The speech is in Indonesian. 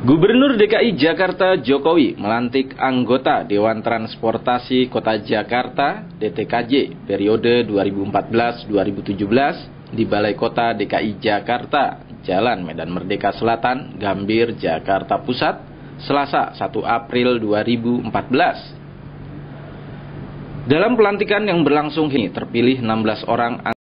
Gubernur DKI Jakarta Jokowi melantik anggota Dewan Transportasi Kota Jakarta DTKJ periode 2014-2017 di Balai Kota DKI Jakarta, Jalan Medan Merdeka Selatan, Gambir, Jakarta Pusat, Selasa 1 April 2014. Dalam pelantikan yang berlangsung ini terpilih 16 orang